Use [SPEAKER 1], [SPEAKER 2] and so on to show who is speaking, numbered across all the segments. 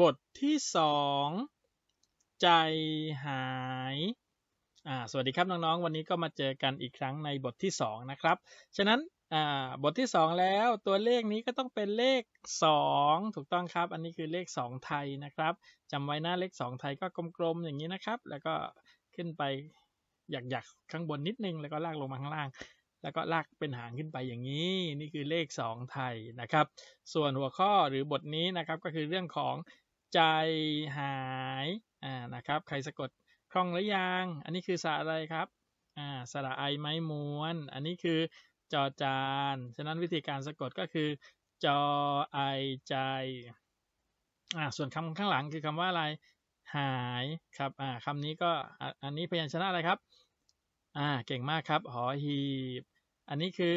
[SPEAKER 1] บทที่สองใจหาย สวัสดีครับน้องๆวันนี้ก็มาเจอกันอีกครั้งในบทที่สองนะครับฉะนั้นบทที่สองแล้ว ตัวเลขนี้ก็ต้องเป็นเลขสองถูกต้องครับอันนี้คือเลขสองไทยนะครับจำไว้นะเลขสองไทยก็กลมๆอย่างนี้นะครับ แล้วก็ขึ้นไปหยักๆข้างบนนิดนึงแล้วก็ลากลงมาข้างล่างแล้วก็ลากเป็นหางขึ้นไปอย่างนี้ นี่คือเลข 2 ไทยนะครับ ส่วนหัวข้อหรือบทนี้นะครับก็คือเรื่องของใจหายอ่านะครับ ใครสะกดคล่องหรือยังอันนี้คือสระอะไรครับอ่าสระไอไม้ม้วน อันนี้คือจอจาน ฉะนั้นวิธีการสะกดก็คือ จอไอใจอ่าส่วนคำข้างหลังคือคำว่าอะไร หายครับอ่าคำนี้ก็อันนี้พยัญชนะอะไรครับอ่าเก่งมากครับ หอหีบ อันนี้คือ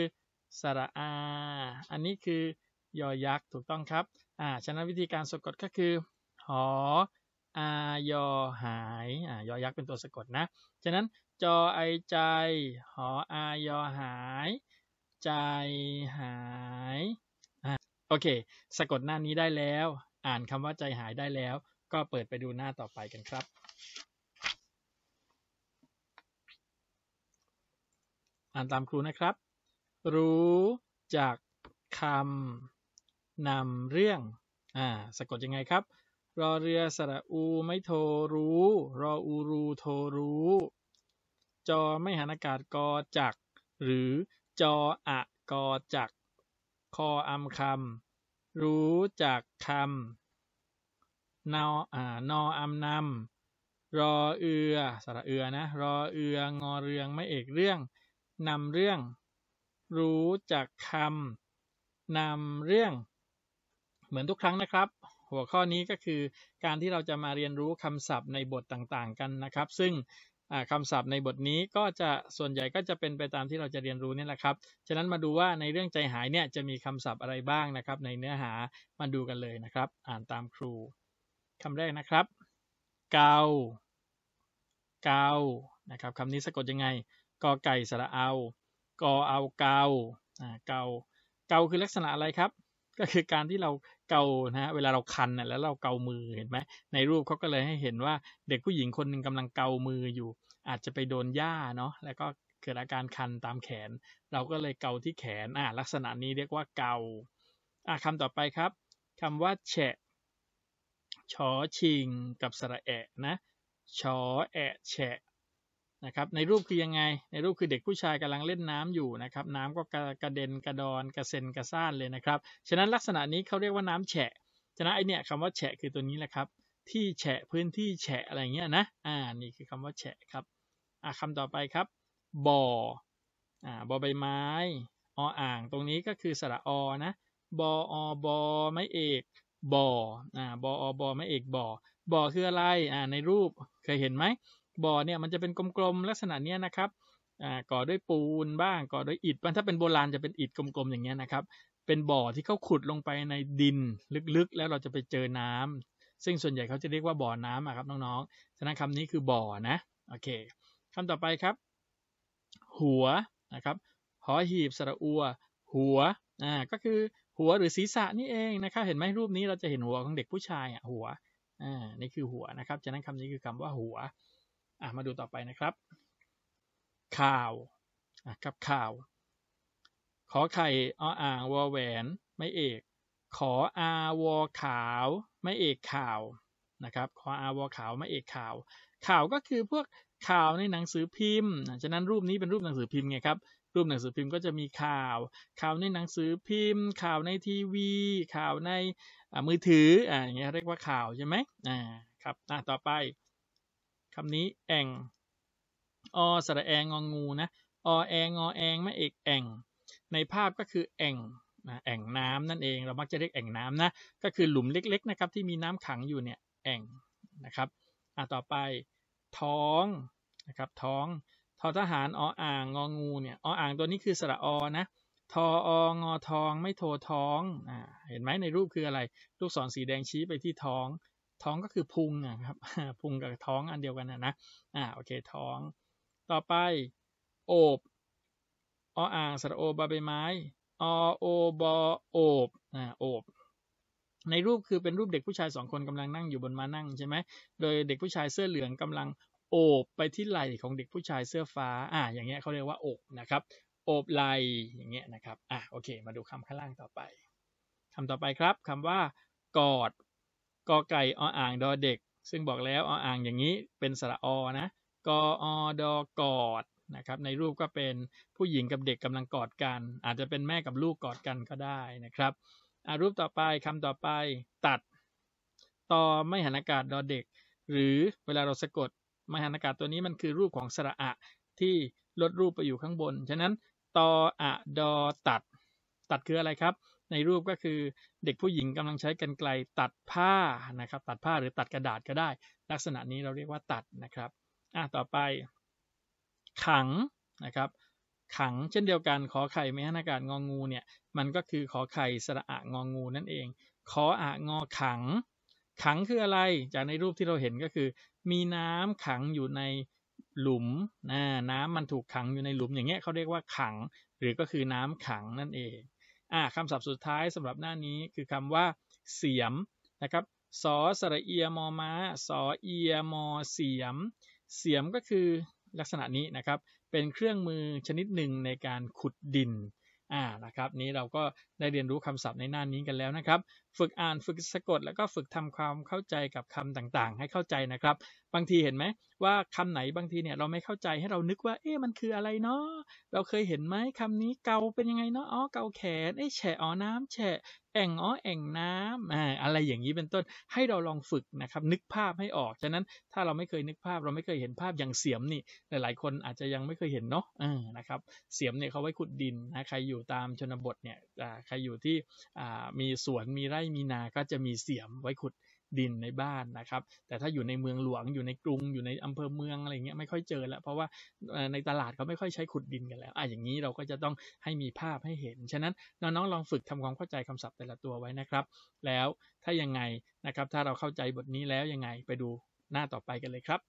[SPEAKER 1] สระอา อันนี้คือ ยอยักษ์ถูกต้องครับอ่าฉะนั้นวิธีการสะกดก็คือหออายอหายอ่ายอยักษ์เป็นตัวสะกดนะ ฉะนั้นจอไอใจ หออายอหาย ใจหายอ่าโอเค สะกดหน้านี้ได้แล้ว อ่านคำว่าใจหายได้แล้ว ก็เปิดไปดูหน้าต่อไปกันครับอ่านตามครูนะครับ รู้จักคำนำเรื่อง อ่าสะกดยังไงครับรอเรือสระอูไม่โทรู้รออูรูโทรู้จอไม่หันอากาศกอจักหรือจออะกอจักคออัมคำรู้จักคำนออ่า นออัมนำรอเอือสระเอือนะรอเอืองอเรืองไม่เอกเรื่องนำเรื่องรู้จากคำนำเรื่อง เหมือนทุกครั้งนะครับ หัวข้อนี้ก็คือการที่เราจะมาเรียนรู้คำศัพท์ในบทต่างๆกันนะครับ ซึ่งคำศัพท์ในบทนี้ก็จะส่วนใหญ่ก็จะเป็นไปตามที่เราจะเรียนรู้นี่แหละครับ ฉะนั้นมาดูว่าในเรื่องใจหายเนี่ยจะมีคำศัพท์อะไรบ้างนะครับ ในเนื้อหามาดูกันเลยนะครับ อ่านตามครูคำแรกนะครับเกาเกานะครับคำนี้สะกดยังไงกอไก่สระเอากอเอาเกาเกา เกาคือลักษณะอะไรครับ ก็คือการที่เราเกานะฮะเวลาเราคันนะแล้วเราเกามือเห็นไหมในรูปเขาก็เลยให้เห็นว่าเด็กผู้หญิงคนหนึ่งกำลังเกามืออยู่ อาจจะไปโดนหญ้าเนาะ แล้วก็เกิดอาการคันตามแขน เราก็เลยเกาที่แขนอ่าลักษณะนี้เรียกว่าเกาอ่าคำต่อไปครับคำว่าแฉะชอชิงกับสระแอะนะชอแอะแฉะนะครับในรูปคือยังไง ในรูปคือเด็กผู้ชายกำลังเล่นน้ำอยู่นะครับ น้ำก็กระเด็นกระดอนกระเซ็นกระซ่านเลยนะครับฉะนั้นลักษณะนี้เขาเรียกว่าน้ำแฉะฉะนั้นไอเนี่ยคำว่าแฉะคือตัวนี้แหละครับ ที่แฉะพื้นที่แฉะอะไรเงี้ยนะอ่านี่คือคำว่าแฉะครับอ่าคำต่อไปครับบ่ออ่าบ่อใบไม้ออ่าง ตรงนี้ก็คือสระอนะบออบอไม่เอกบ่ออ่าบออบอไม่เอกบ่อบ่อคืออะไรอ่าในรูปเคยเห็นไหมบ่อเนี่ยมันจะเป็นกลมๆลักษณะเนี้ยนะครับ อ่าก่อด้วยปูนบ้างก่อด้วยอิฐถ้าเป็นโบราณจะเป็นอิฐกลมๆอย่างเงี้ยนะครับ เป็นบ่อที่เขาขุดลงไปในดิน ลึกๆ แล้วเราจะไปเจอน้ำ ซึ่งส่วนใหญ่เขาจะเรียกว่าบ่อน้ำครับน้องๆฉะนั้นคำนี้คือบ่อนะโอเคคำต่อไปครับ หัวนะครับหอหีบสระอัวหัวอ่าก็คือหัวหรือศีรษะนี่เองนะครับ เห็นไหมรูปนี้เราจะเห็นหัวของเด็กผู้ชายอ่ะหัวอ่านี่คือหัวนะครับฉะนั้นคำนี้คือคำว่าหัวมาดูต่อไปนะครับ ข่าวกับข่าว ขอไข่ออ่างวอแหวนไม่เอกขออาวอขาว ไม่เอกข่าวนะครับขออาวอขาวไม่เอกข่าว ข่าวก็คือพวกข่าวในหนังสือพิมพ์ฉะนั้นรูปนี้เป็นรูปหนังสือพิมพ์ไงครับรูปหนังสือพิมพ์ก็จะมีข่าว ข่าวในหนังสือพิมพ์ ข่าวในทีวีข่าวในมือถืออ่าอย่างเงี้ยเรียกว่าข่าวใช่ไหมอ่าครับต่อไปคำนี้แองอสระแองงงูนะอแองงอแองไม่เอกแองในภาพก็คือแองนะแองน้ำนั่นเอง เรามักจะเรียกแองน้ำนะ ก็คือหลุมเล็กๆนะครับที่มีน้ำขังอยู่เนี่ย แองนะครับอ่ะต่อไปท้องนะครับท้องทอทหารออ่างงองูเนี่ย ออ่างตัวนี้คือสระอนะ ทอองอทอง ไม่โทท้องอ่าเห็นไหมในรูปคืออะไร ลูกศรสีแดงชี้ไปที่ท้องท้องก็คือพุงนะครับพุงกับท้องอันเดียวกันนะนะอ่าโอเคท้อง ต่อไปโอบออ่างสระโอบาใบไม้อโอบโอบอ่าโอบในรูปคือเป็นรูปเด็กผู้ชายสองคนกำลังนั่งอยู่บนม้านั่งใช่ไหมโดยเด็กผู้ชายเสื้อเหลืองกำลังโอบ ไปที่ไหล่ของเด็กผู้ชายเสื้อฟ้าอ่าอย่างเงี้ยเขาเรียกว่าโอบนะครับโอบไหล่อย่างเงี้ยนะครับอ่าโอเคมาดูคำข้างล่างต่อไปคำต่อไปครับคำว่ากอดกอไก่ออ่างดอเด็ก ซึ่งบอกแล้วออ่าง อย่างนี้ เป็นสระอนะ กออดอกอด นะครับ ในรูปก็เป็นผู้หญิงกับเด็กกำลังกอดกัน อาจจะเป็นแม่กับลูกกอดกันก็ได้นะครับรูปต่อไปคำต่อไป ตัดต่อไม่หันอากาศดอเด็ก หรือเวลาเราสะกด ไม่หันอากาศตัวนี้มันคือรูปของสระอะที่ลดรูปไปอยู่ข้างบน ฉะนั้น ตออะดอตัด ตัดคืออะไรครับในรูปก็คือเด็กผู้หญิงกำลังใช้กันไกลตัดผ้านะครับ ตัดผ้าหรือตัดกระดาษก็ได้ ลักษณะนี้เราเรียกว่าตัดนะครับอ่ะต่อไป ขังนะครับ ขังเช่นเดียวกันขอไข่ ไม่ให้อากาศงองงูเนี่ยมันก็คือขอไข่สระอะงองงูนั่นเอง ขออะงอขัง ขังคืออะไร จากในรูปที่เราเห็นก็คือ มีน้ำขังอยู่ในหลุมนน้ำมันถูกขังอยู่ในหลุมอย่างเงี้ยเขาเรียกว่าขังหรือก็คือน้ำขังนั่นเองอ่าคำศัพท์สุดท้ายสำหรับหน้านี้คือคำว่าเสียมนะครับ สอสระเอียมอม้าสอเอียมอเสียม เสียมก็คือลักษณะนี้นะครับ เป็นเครื่องมือชนิดหนึ่งในการขุดดินอ่านะครับนี้เราก็ได้เรียนรู้คำศัพท์ในหน้านี้กันแล้วนะครับ ฝึกอ่านฝึกสะกดแล้วก็ฝึกทำความเข้าใจกับคำต่างๆ ให้เข้าใจนะครับ บางทีเห็นไหมว่าคำไหนบางทีเนี่ยเราไม่เข้าใจให้เรานึกว่าเอ๊ะมันคืออะไรเนาะเราเคยเห็นไหมคำนี้เกาเป็นยังไงเนาะอ๋อเกาแขนเอ๊ะแฉอ๋อน้ำแฉะแอ่งอ้อแอ่งน้ำอ่า อะไรอย่างนี้เป็นต้น ให้เราลองฝึกนะครับ นึกภาพให้ออก ฉะนั้น ถ้าเราไม่เคยนึกภาพ เราไม่เคยเห็นภาพอย่างเสียมนี่ หลาย ๆ คนอาจจะยังไม่เคยเห็นเนาะ อ่า นะครับ เสียมเนี่ยเขาไว้ขุดดินนะ ใครอยู่ตามชนบทเนี่ยอ่าใครอยู่ที่ อ่า มีสวน มีไร่ มีนา ก็จะมีเสียมไว้ขุดดินในบ้านนะครับ แต่ถ้าอยู่ในเมืองหลวงอยู่ในกรุงอยู่ในอำเภอเมืองอะไรเงี้ยไม่ค่อยเจอ แล้ว เพราะว่าในตลาดเขาไม่ค่อยใช้ขุดดินกันแล้วอ่ะอย่างนี้เราก็จะต้องให้มีภาพให้เห็นฉะนั้นน้องๆลองฝึกทำความเข้าใจคำศัพท์แต่ละตัวไว้นะครับ แล้วถ้ายังไงนะครับถ้าเราเข้าใจบทนี้แล้วยังไงไปดูหน้าต่อไปกันเลยครับ